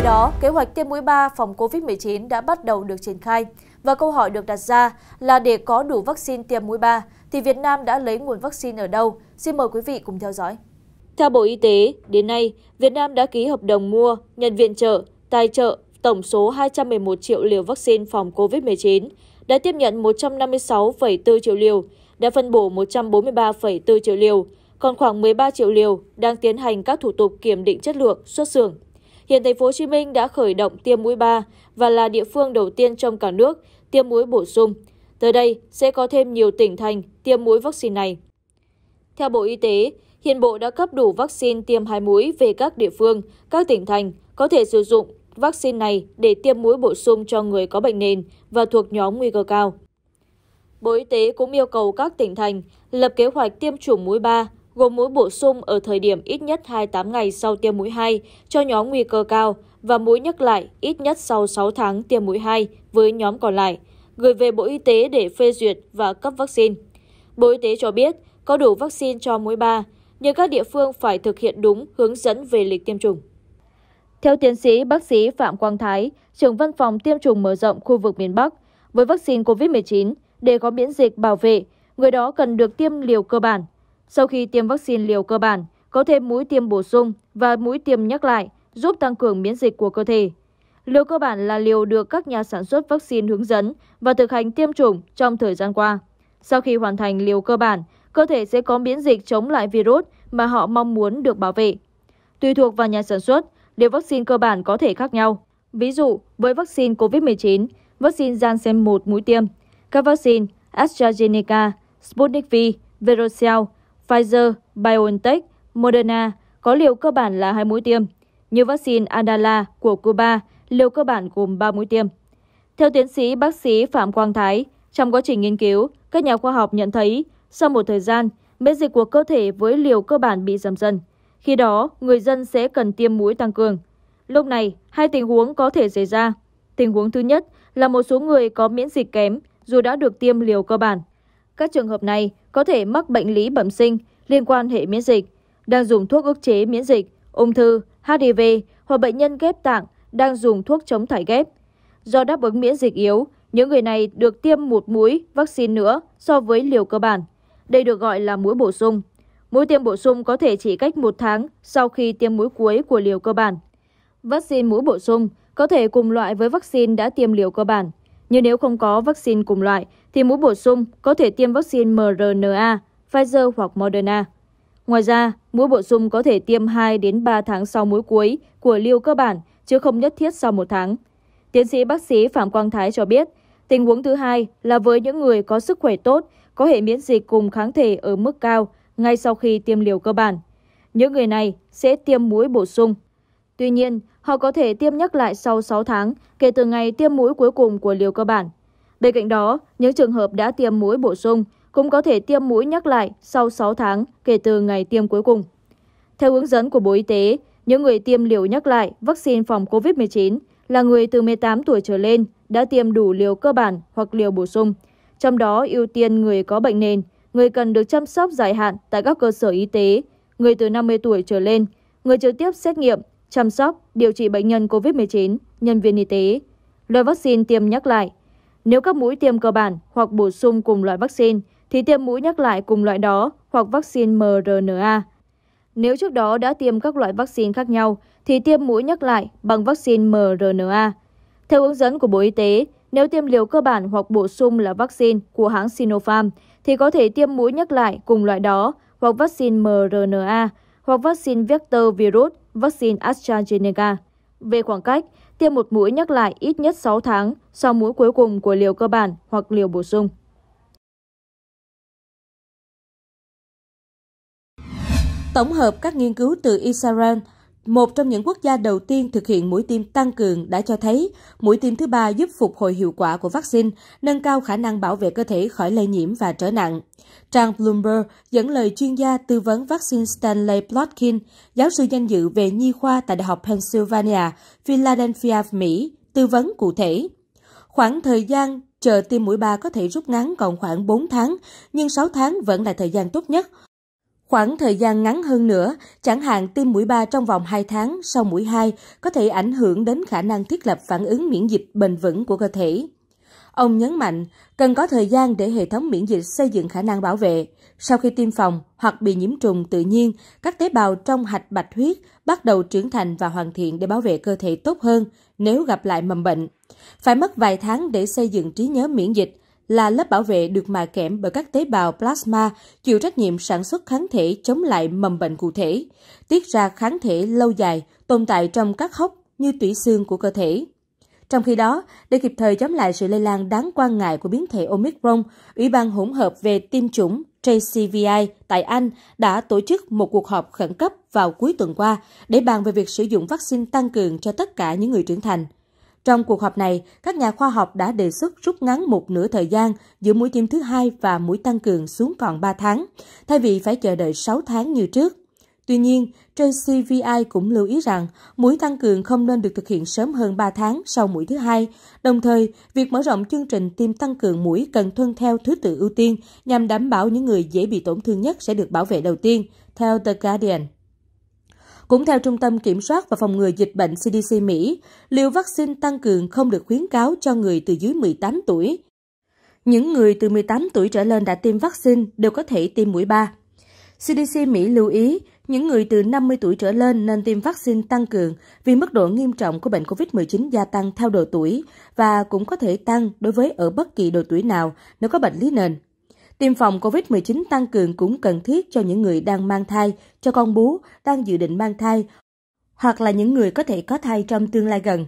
với đó, kế hoạch tiêm mũi 3 phòng COVID-19 đã bắt đầu được triển khai và câu hỏi được đặt ra là để có đủ vaccine tiêm mũi 3 thì Việt Nam đã lấy nguồn vaccine ở đâu? Xin mời quý vị cùng theo dõi. Theo Bộ Y tế, đến nay, Việt Nam đã ký hợp đồng mua, nhận viện trợ, tài trợ tổng số 211 triệu liều vaccine phòng COVID-19, đã tiếp nhận 156,4 triệu liều, đã phân bổ 143,4 triệu liều, còn khoảng 13 triệu liều đang tiến hành các thủ tục kiểm định chất lượng xuất xưởng Hiện thành phố Hồ Chí Minh đã khởi động tiêm mũi ba và là địa phương đầu tiên trong cả nước tiêm mũi bổ sung. Tới đây sẽ có thêm nhiều tỉnh thành tiêm mũi vaccine này. Theo Bộ Y tế, hiện Bộ đã cấp đủ vaccine tiêm hai mũi về các địa phương, các tỉnh thành có thể sử dụng vaccine này để tiêm mũi bổ sung cho người có bệnh nền và thuộc nhóm nguy cơ cao. Bộ Y tế cũng yêu cầu các tỉnh thành lập kế hoạch tiêm chủng mũi ba gồm mũi bổ sung ở thời điểm ít nhất 28 ngày sau tiêm mũi 2 cho nhóm nguy cơ cao và mũi nhắc lại ít nhất sau 6 tháng tiêm mũi 2 với nhóm còn lại, gửi về Bộ Y tế để phê duyệt và cấp vaccine. Bộ Y tế cho biết có đủ vaccine cho mũi 3, nhưng các địa phương phải thực hiện đúng hướng dẫn về lịch tiêm chủng. Theo tiến sĩ bác sĩ Phạm Quang Thái, trưởng văn phòng tiêm chủng mở rộng khu vực miền Bắc, với vaccine COVID-19, để có miễn dịch bảo vệ, người đó cần được tiêm liều cơ bản sau khi tiêm vaccine liều cơ bản, có thêm mũi tiêm bổ sung và mũi tiêm nhắc lại giúp tăng cường miễn dịch của cơ thể. Liều cơ bản là liều được các nhà sản xuất vaccine hướng dẫn và thực hành tiêm chủng trong thời gian qua. Sau khi hoàn thành liều cơ bản, cơ thể sẽ có miễn dịch chống lại virus mà họ mong muốn được bảo vệ. Tùy thuộc vào nhà sản xuất, liều vaccine cơ bản có thể khác nhau. Ví dụ, với vaccine COVID-19, vaccine Janssen 1 mũi tiêm, các vaccine AstraZeneca, Sputnik V, Verocell, Pfizer, BioNTech, Moderna có liều cơ bản là hai mũi tiêm, như vaccine Adala của Cuba, liều cơ bản gồm 3 mũi tiêm. Theo tiến sĩ bác sĩ Phạm Quang Thái, trong quá trình nghiên cứu, các nhà khoa học nhận thấy sau một thời gian, miễn dịch của cơ thể với liều cơ bản bị giảm dần. Khi đó, người dân sẽ cần tiêm mũi tăng cường. Lúc này, hai tình huống có thể xảy ra. Tình huống thứ nhất là một số người có miễn dịch kém dù đã được tiêm liều cơ bản các trường hợp này có thể mắc bệnh lý bẩm sinh liên quan hệ miễn dịch, đang dùng thuốc ức chế miễn dịch, ung thư, HIV hoặc bệnh nhân ghép tạng đang dùng thuốc chống thải ghép. Do đáp ứng miễn dịch yếu, những người này được tiêm một mũi vaccine nữa so với liều cơ bản. Đây được gọi là mũi bổ sung. Mũi tiêm bổ sung có thể chỉ cách một tháng sau khi tiêm mũi cuối của liều cơ bản. Vaccine mũi bổ sung có thể cùng loại với vaccine đã tiêm liều cơ bản nhưng nếu không có vaccine cùng loại thì mũi bổ sung có thể tiêm vaccine mRNA, Pfizer hoặc Moderna. Ngoài ra, mũi bổ sung có thể tiêm 2 đến 3 tháng sau mũi cuối của liều cơ bản chứ không nhất thiết sau một tháng. Tiến sĩ bác sĩ Phạm Quang Thái cho biết, tình huống thứ hai là với những người có sức khỏe tốt, có hệ miễn dịch cùng kháng thể ở mức cao ngay sau khi tiêm liều cơ bản. Những người này sẽ tiêm mũi bổ sung Tuy nhiên, họ có thể tiêm nhắc lại sau 6 tháng kể từ ngày tiêm mũi cuối cùng của liều cơ bản. Bên cạnh đó, những trường hợp đã tiêm mũi bổ sung cũng có thể tiêm mũi nhắc lại sau 6 tháng kể từ ngày tiêm cuối cùng. Theo hướng dẫn của Bộ Y tế, những người tiêm liều nhắc lại vaccine phòng COVID-19 là người từ 18 tuổi trở lên đã tiêm đủ liều cơ bản hoặc liều bổ sung, trong đó ưu tiên người có bệnh nền, người cần được chăm sóc dài hạn tại các cơ sở y tế, người từ 50 tuổi trở lên, người trực tiếp xét nghiệm chăm sóc, điều trị bệnh nhân COVID-19, nhân viên y tế. Loại vaccine tiêm nhắc lại. Nếu các mũi tiêm cơ bản hoặc bổ sung cùng loại vaccine, thì tiêm mũi nhắc lại cùng loại đó hoặc vaccine mRNA. Nếu trước đó đã tiêm các loại vaccine khác nhau, thì tiêm mũi nhắc lại bằng vaccine mRNA. Theo hướng dẫn của Bộ Y tế, nếu tiêm liều cơ bản hoặc bổ sung là vaccine của hãng Sinopharm, thì có thể tiêm mũi nhắc lại cùng loại đó hoặc vaccine mRNA hoặc vaccine vector virus, vaccine AstraZeneca. Về khoảng cách, tiêm một mũi nhắc lại ít nhất 6 tháng sau mũi cuối cùng của liều cơ bản hoặc liều bổ sung. Tổng hợp các nghiên cứu từ Israel – một trong những quốc gia đầu tiên thực hiện mũi tiêm tăng cường đã cho thấy mũi tiêm thứ ba giúp phục hồi hiệu quả của vaccine, nâng cao khả năng bảo vệ cơ thể khỏi lây nhiễm và trở nặng. Trang Bloomberg dẫn lời chuyên gia tư vấn vaccine Stanley Plotkin, giáo sư danh dự về nhi khoa tại Đại học Pennsylvania, Philadelphia, Mỹ, tư vấn cụ thể. Khoảng thời gian chờ tiêm mũi ba có thể rút ngắn còn khoảng 4 tháng, nhưng 6 tháng vẫn là thời gian tốt nhất, Khoảng thời gian ngắn hơn nữa, chẳng hạn tiêm mũi 3 trong vòng 2 tháng sau mũi 2 có thể ảnh hưởng đến khả năng thiết lập phản ứng miễn dịch bền vững của cơ thể. Ông nhấn mạnh, cần có thời gian để hệ thống miễn dịch xây dựng khả năng bảo vệ. Sau khi tiêm phòng hoặc bị nhiễm trùng tự nhiên, các tế bào trong hạch bạch huyết bắt đầu trưởng thành và hoàn thiện để bảo vệ cơ thể tốt hơn nếu gặp lại mầm bệnh. Phải mất vài tháng để xây dựng trí nhớ miễn dịch, là lớp bảo vệ được mài kẽm bởi các tế bào plasma chịu trách nhiệm sản xuất kháng thể chống lại mầm bệnh cụ thể, tiết ra kháng thể lâu dài tồn tại trong các hốc như tủy xương của cơ thể. Trong khi đó, để kịp thời chống lại sự lây lan đáng quan ngại của biến thể Omicron, Ủy ban hỗn hợp về tiêm chủng JCVI tại Anh đã tổ chức một cuộc họp khẩn cấp vào cuối tuần qua để bàn về việc sử dụng vaccine tăng cường cho tất cả những người trưởng thành – trong cuộc họp này, các nhà khoa học đã đề xuất rút ngắn một nửa thời gian giữa mũi tiêm thứ hai và mũi tăng cường xuống còn 3 tháng, thay vì phải chờ đợi 6 tháng như trước. Tuy nhiên, Tracy VI cũng lưu ý rằng mũi tăng cường không nên được thực hiện sớm hơn 3 tháng sau mũi thứ hai. Đồng thời, việc mở rộng chương trình tiêm tăng cường mũi cần tuân theo thứ tự ưu tiên nhằm đảm bảo những người dễ bị tổn thương nhất sẽ được bảo vệ đầu tiên, theo The Guardian. Cũng theo Trung tâm Kiểm soát và Phòng ngừa Dịch bệnh CDC Mỹ, liều vaccine tăng cường không được khuyến cáo cho người từ dưới 18 tuổi. Những người từ 18 tuổi trở lên đã tiêm vaccine đều có thể tiêm mũi 3. CDC Mỹ lưu ý, những người từ 50 tuổi trở lên nên tiêm vaccine tăng cường vì mức độ nghiêm trọng của bệnh COVID-19 gia tăng theo độ tuổi và cũng có thể tăng đối với ở bất kỳ độ tuổi nào nếu có bệnh lý nền. Tiêm phòng COVID-19 tăng cường cũng cần thiết cho những người đang mang thai, cho con bú, đang dự định mang thai, hoặc là những người có thể có thai trong tương lai gần.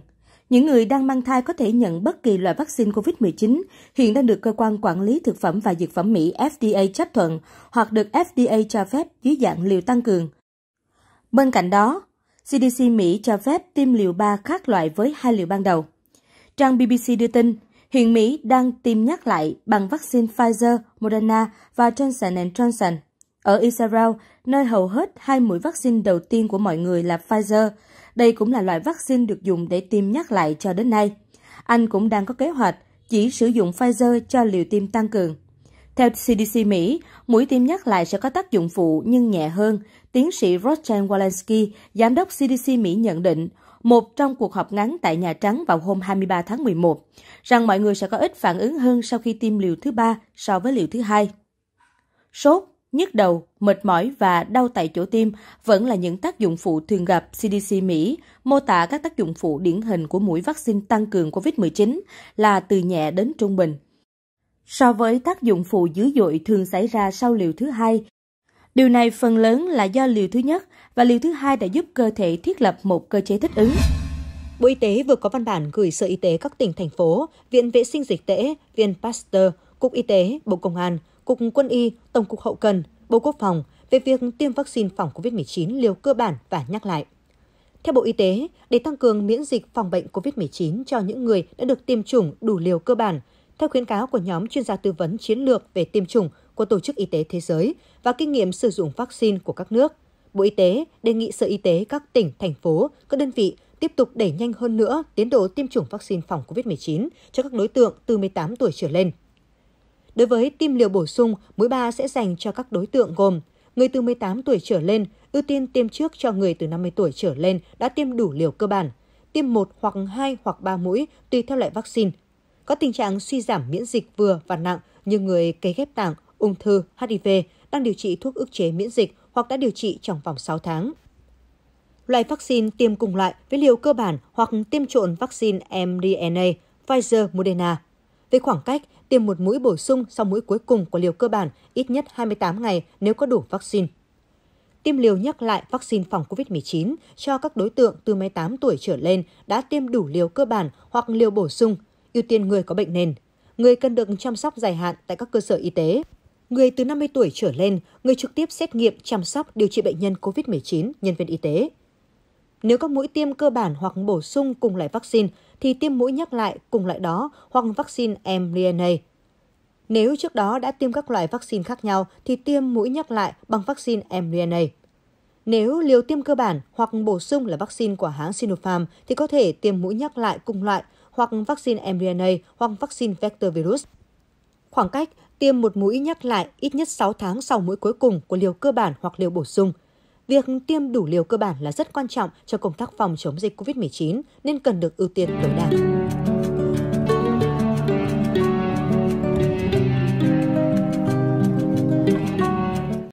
Những người đang mang thai có thể nhận bất kỳ loại vaccine COVID-19 hiện đang được Cơ quan Quản lý Thực phẩm và Dược phẩm Mỹ FDA chấp thuận hoặc được FDA cho phép dưới dạng liều tăng cường. Bên cạnh đó, CDC Mỹ cho phép tiêm liều 3 khác loại với hai liều ban đầu. Trang BBC đưa tin, Hiện Mỹ đang tiêm nhắc lại bằng vaccine Pfizer, Moderna và Johnson Johnson. Ở Israel, nơi hầu hết hai mũi vaccine đầu tiên của mọi người là Pfizer, đây cũng là loại vaccine được dùng để tiêm nhắc lại cho đến nay. Anh cũng đang có kế hoạch chỉ sử dụng Pfizer cho liều tiêm tăng cường. Theo CDC Mỹ, mũi tiêm nhắc lại sẽ có tác dụng phụ nhưng nhẹ hơn. Tiến sĩ Roger Walensky, giám đốc CDC Mỹ nhận định, một trong cuộc họp ngắn tại Nhà Trắng vào hôm 23 tháng 11, rằng mọi người sẽ có ít phản ứng hơn sau khi tiêm liều thứ ba so với liều thứ hai. Sốt, nhức đầu, mệt mỏi và đau tại chỗ tiêm vẫn là những tác dụng phụ thường gặp CDC Mỹ mô tả các tác dụng phụ điển hình của mũi vaccine tăng cường COVID-19 là từ nhẹ đến trung bình. So với tác dụng phụ dữ dội thường xảy ra sau liều thứ hai Điều này phần lớn là do liều thứ nhất và liều thứ hai đã giúp cơ thể thiết lập một cơ chế thích ứng. Bộ Y tế vừa có văn bản gửi Sở Y tế các tỉnh, thành phố, Viện Vệ sinh Dịch tễ, Viện Pasteur, Cục Y tế, Bộ Công an, Cục Quân y, Tổng cục Hậu cần, Bộ Quốc phòng về việc tiêm vaccine phòng COVID-19 liều cơ bản và nhắc lại. Theo Bộ Y tế, để tăng cường miễn dịch phòng bệnh COVID-19 cho những người đã được tiêm chủng đủ liều cơ bản, theo khuyến cáo của nhóm chuyên gia tư vấn chiến lược về tiêm chủng của Tổ chức Y tế Thế giới và kinh nghiệm sử dụng vaccine của các nước. Bộ Y tế đề nghị Sở Y tế các tỉnh, thành phố, các đơn vị tiếp tục đẩy nhanh hơn nữa tiến độ tiêm chủng vaccine phòng COVID-19 cho các đối tượng từ 18 tuổi trở lên. Đối với tiêm liều bổ sung, mũi 3 sẽ dành cho các đối tượng gồm người từ 18 tuổi trở lên, ưu tiên tiêm trước cho người từ 50 tuổi trở lên đã tiêm đủ liều cơ bản, tiêm 1 hoặc 2 hoặc 3 mũi tùy theo loại vaccine. Có tình trạng suy giảm miễn dịch vừa và nặng như người cấy ghép tạng ung thư, HIV đang điều trị thuốc ức chế miễn dịch hoặc đã điều trị trong vòng 6 tháng. Loại vaccine tiêm cùng loại với liều cơ bản hoặc tiêm trộn vaccine mRNA, Pfizer, Moderna. Về khoảng cách, tiêm một mũi bổ sung sau mũi cuối cùng của liều cơ bản ít nhất 28 ngày nếu có đủ vaccine. Tiêm liều nhắc lại vaccine phòng COVID-19 cho các đối tượng từ 18 tuổi trở lên đã tiêm đủ liều cơ bản hoặc liều bổ sung, ưu tiên người có bệnh nền, người cần được chăm sóc dài hạn tại các cơ sở y tế người từ 50 tuổi trở lên, người trực tiếp xét nghiệm chăm sóc điều trị bệnh nhân COVID-19, nhân viên y tế. Nếu các mũi tiêm cơ bản hoặc bổ sung cùng loại vaccine, thì tiêm mũi nhắc lại cùng loại đó hoặc vaccine mRNA. Nếu trước đó đã tiêm các loại vaccine khác nhau, thì tiêm mũi nhắc lại bằng vaccine mRNA. Nếu liều tiêm cơ bản hoặc bổ sung là vaccine của hãng Sinopharm, thì có thể tiêm mũi nhắc lại cùng loại hoặc vaccine mRNA hoặc vaccine vector virus khoảng cách tiêm một mũi nhắc lại ít nhất 6 tháng sau mũi cuối cùng của liều cơ bản hoặc liều bổ sung. Việc tiêm đủ liều cơ bản là rất quan trọng cho công tác phòng chống dịch COVID-19 nên cần được ưu tiên tối đa.